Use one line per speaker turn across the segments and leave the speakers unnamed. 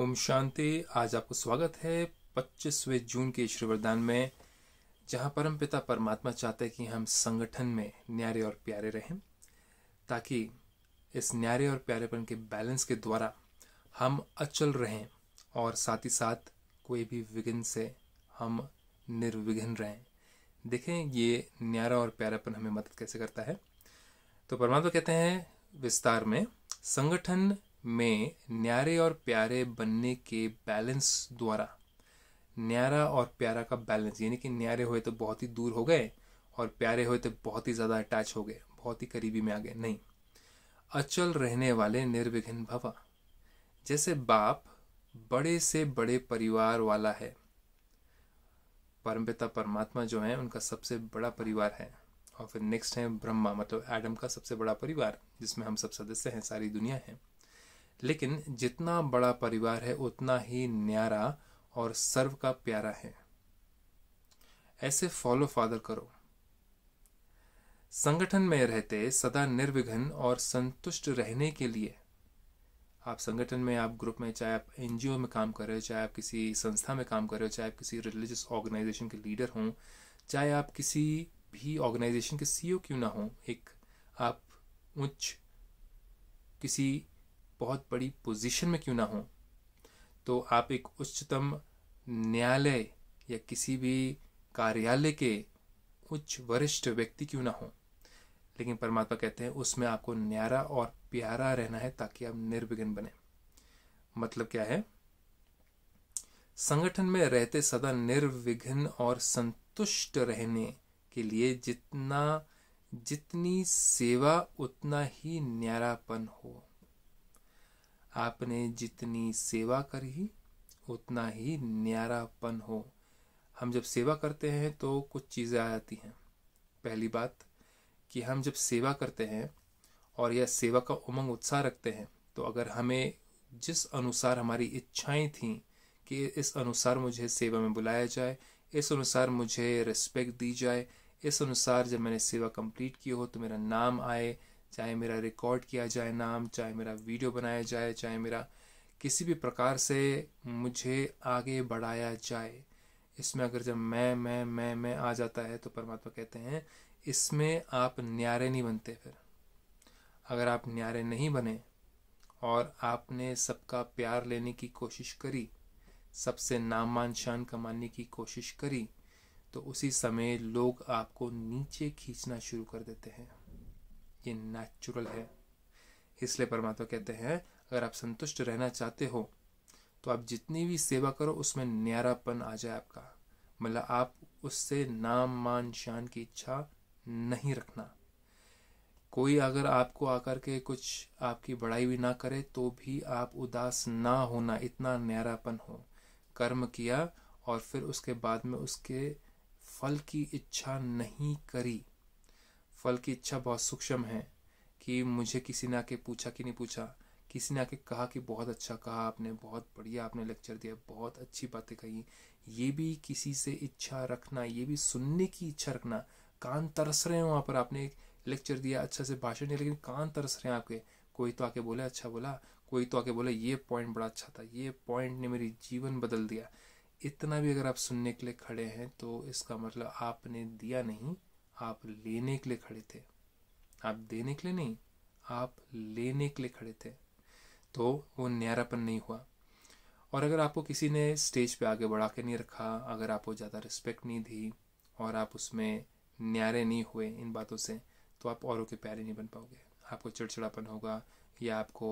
ओम शांति आज आपको स्वागत है 25वें जून के ईश्वर वरदान में जहाँ परम पिता परमात्मा चाहते हैं कि हम संगठन में न्यारे और प्यारे रहें ताकि इस न्यारे और प्यारेपन के बैलेंस के द्वारा हम अचल रहें और साथ ही साथ कोई भी विघ्न से हम निर्विघ्न रहें देखें ये न्यारा और प्यारापन हमें मदद कैसे करता है तो परमात्मा कहते हैं विस्तार में संगठन में न्यारे और प्यारे बनने के बैलेंस द्वारा न्यारा और प्यारा का बैलेंस यानी कि न्यारे हुए तो बहुत ही दूर हो गए और प्यारे हुए तो बहुत ही ज़्यादा अटैच हो गए बहुत ही करीबी में आ गए नहीं अचल रहने वाले निर्विघ्न भवा जैसे बाप बड़े से बड़े परिवार वाला है परमपिता परमात्मा जो है उनका सबसे बड़ा परिवार है और फिर नेक्स्ट है ब्रह्मा मतलब एडम का सबसे बड़ा परिवार जिसमें हम सब सदस्य हैं सारी दुनिया है लेकिन जितना बड़ा परिवार है उतना ही न्यारा और सर्व का प्यारा है ऐसे फॉलो फादर करो संगठन में रहते सदा निर्विघ्न और संतुष्ट रहने के लिए आप संगठन में आप ग्रुप में चाहे आप एनजीओ में काम कर रहे हो चाहे आप किसी संस्था में काम कर रहे हो चाहे आप किसी रिलीजियस ऑर्गेनाइजेशन के लीडर हों चाहे आप किसी भी ऑर्गेनाइजेशन के सीईओ e क्यों ना हो एक आप उच्च किसी बहुत बड़ी पोजीशन में क्यों ना हो तो आप एक उच्चतम न्यायालय या किसी भी कार्यालय के उच्च वरिष्ठ व्यक्ति क्यों ना हो लेकिन परमात्मा कहते हैं उसमें आपको न्यारा और प्यारा रहना है ताकि आप निर्विघ्न बने मतलब क्या है संगठन में रहते सदा निर्विघ्न और संतुष्ट रहने के लिए जितना जितनी सेवा उतना ही न्यारापन हो आपने जितनी सेवा करी उतना ही न्यारापन हो हम जब सेवा करते हैं तो कुछ चीज़ें आ जाती हैं पहली बात कि हम जब सेवा करते हैं और यह सेवा का उमंग उत्साह रखते हैं तो अगर हमें जिस अनुसार हमारी इच्छाएं थीं कि इस अनुसार मुझे सेवा में बुलाया जाए इस अनुसार मुझे रिस्पेक्ट दी जाए इस अनुसार जब मैंने सेवा कंप्लीट की हो तो मेरा नाम आए चाहे मेरा रिकॉर्ड किया जाए नाम चाहे मेरा वीडियो बनाया जाए चाहे मेरा किसी भी प्रकार से मुझे आगे बढ़ाया जाए इसमें अगर जब मैं मैं मैं मैं आ जाता है तो परमात्मा कहते हैं इसमें आप न्यारे नहीं बनते फिर अगर आप न्यारे नहीं बने और आपने सबका प्यार लेने की कोशिश करी सबसे नाम मान शान कमाने की कोशिश करी तो उसी समय लोग आपको नीचे खींचना शुरू कर देते हैं ये नेचुरल है इसलिए परमात्मा कहते हैं अगर आप संतुष्ट रहना चाहते हो तो आप जितनी भी सेवा करो उसमें न्यारापन आ जाए आपका मतलब आप उससे नाम मान शान की इच्छा नहीं रखना कोई अगर आपको आकर के कुछ आपकी बड़ाई भी ना करे तो भी आप उदास ना होना इतना न्यारापन हो कर्म किया और फिर उसके बाद में उसके फल की इच्छा नहीं करी फल की इच्छा बहुत सूक्ष्म है कि मुझे किसी ने आके पूछा कि नहीं पूछा किसी ने आके कहा कि बहुत अच्छा कहा आपने बहुत बढ़िया आपने लेक्चर दिया बहुत अच्छी बातें कही ये भी किसी से इच्छा रखना ये भी सुनने की इच्छा रखना कान तरस रहे हैं वहाँ पर आपने लेक्चर दिया अच्छा से भाषण दिया लेकिन कान तरस रहे हैं आपके कोई तो आके बोले अच्छा बोला कोई तो आके बोले ये पॉइंट बड़ा अच्छा था ये पॉइंट ने मेरी जीवन बदल दिया इतना भी अगर आप सुनने के लिए खड़े हैं तो इसका मतलब आपने दिया नहीं आप लेने के लिए खड़े थे आप देने के लिए नहीं आप लेने के लिए खड़े थे तो वो न्यारापन नहीं हुआ और अगर आपको किसी ने स्टेज पे आगे बढ़ा के नहीं रखा अगर आपको ज़्यादा रिस्पेक्ट नहीं दी और आप उसमें न्यारे नहीं हुए इन बातों से तो आप औरों के प्यारे नहीं बन पाओगे आपको चिड़चिड़ापन होगा या आपको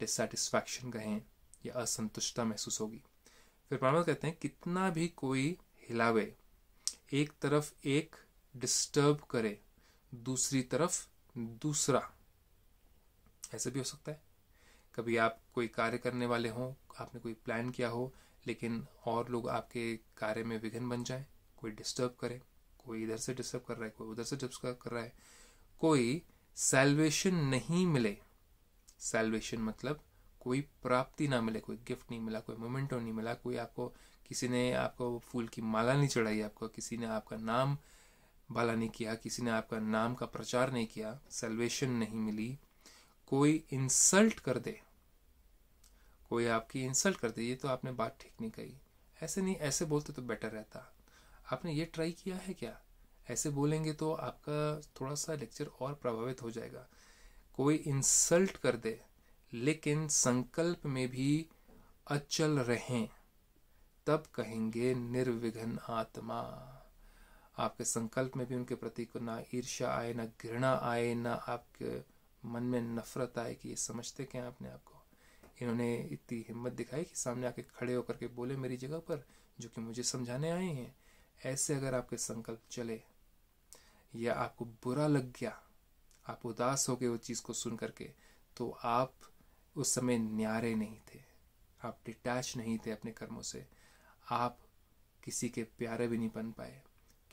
डिससेटिस्फैक्शन कहें या असंतुष्टता महसूस होगी फिर परमात्मा कहते हैं कितना भी कोई हिलावे एक तरफ एक डिस्टर्ब करे दूसरी तरफ दूसरा ऐसे भी हो सकता है कभी आप कोई कार्य करने वाले हों आपने कोई प्लान किया हो लेकिन और लोग आपके कार्य में विघन बन जाए कोई डिस्टर्ब करे कोई इधर से डिस्टर्ब कर रहा है कोई उधर से डिस्टर्ब कर रहा है कोई सेल्वेशन नहीं मिले सेल्वेशन मतलब कोई प्राप्ति ना मिले कोई गिफ्ट नहीं मिला कोई मोमेंटो नहीं मिला कोई आपको किसी ने आपको फूल की माला नहीं चढ़ाई आपको किसी ने आपका नाम वाला नहीं किया किसी ने आपका नाम का प्रचार नहीं किया सेल्वेशन नहीं मिली कोई इंसल्ट कर दे कोई आपकी इंसल्ट कर दे ये तो आपने बात ठीक नहीं कही ऐसे नहीं ऐसे बोलते तो बेटर रहता आपने ये ट्राई किया है क्या ऐसे बोलेंगे तो आपका थोड़ा सा लेक्चर और प्रभावित हो जाएगा कोई इंसल्ट कर दे लेकिन संकल्प में भी अचल रहें तब कहेंगे निर्विघ्न आत्मा आपके संकल्प में भी उनके प्रति को ना ईर्ष्या आए ना घृणा आए ना आपके मन में नफरत आए कि ये समझते क्या अपने आप को इन्होंने इतनी हिम्मत दिखाई कि सामने आके खड़े होकर के बोले मेरी जगह पर जो कि मुझे समझाने आए हैं ऐसे अगर आपके संकल्प चले या आपको बुरा लग गया आप उदास हो गए उस चीज़ को सुन करके तो आप उस समय न्यारे नहीं थे आप डिटैच नहीं थे अपने कर्मों से आप किसी के प्यारे भी नहीं बन पाए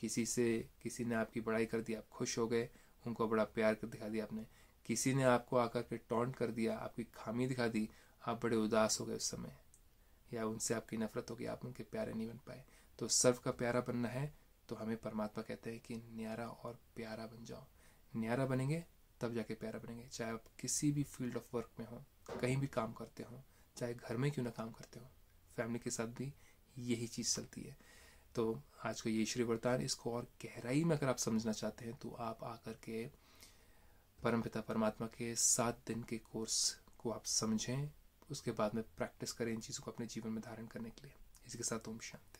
किसी से किसी ने आपकी बड़ाई कर दी आप खुश हो गए उनको बड़ा प्यार कर दिखा दिया आपने किसी ने आपको आकर के टॉन्ट कर दिया आपकी खामी दिखा दी आप बड़े उदास हो गए उस समय या उनसे आपकी नफरत होगी आप उनके प्यारे नहीं बन पाए तो सर्व का प्यारा बनना है तो हमें परमात्मा कहते हैं कि न्यारा और प्यारा बन जाओ न्यारा बनेंगे तब जाके प्यारा बनेंगे चाहे आप किसी भी फील्ड ऑफ वर्क में हो कहीं भी काम करते हो चाहे घर में क्यों ना काम करते हो फैमिली के साथ भी यही चीज़ चलती है तो आज का ये ईश्वरी वरदान इसको और गहराई में अगर आप समझना चाहते हैं तो आप आकर के परमपिता परमात्मा के सात दिन के कोर्स को आप समझें उसके बाद में प्रैक्टिस करें इन चीज़ों को अपने जीवन में धारण करने के लिए इसके साथ ओम शांति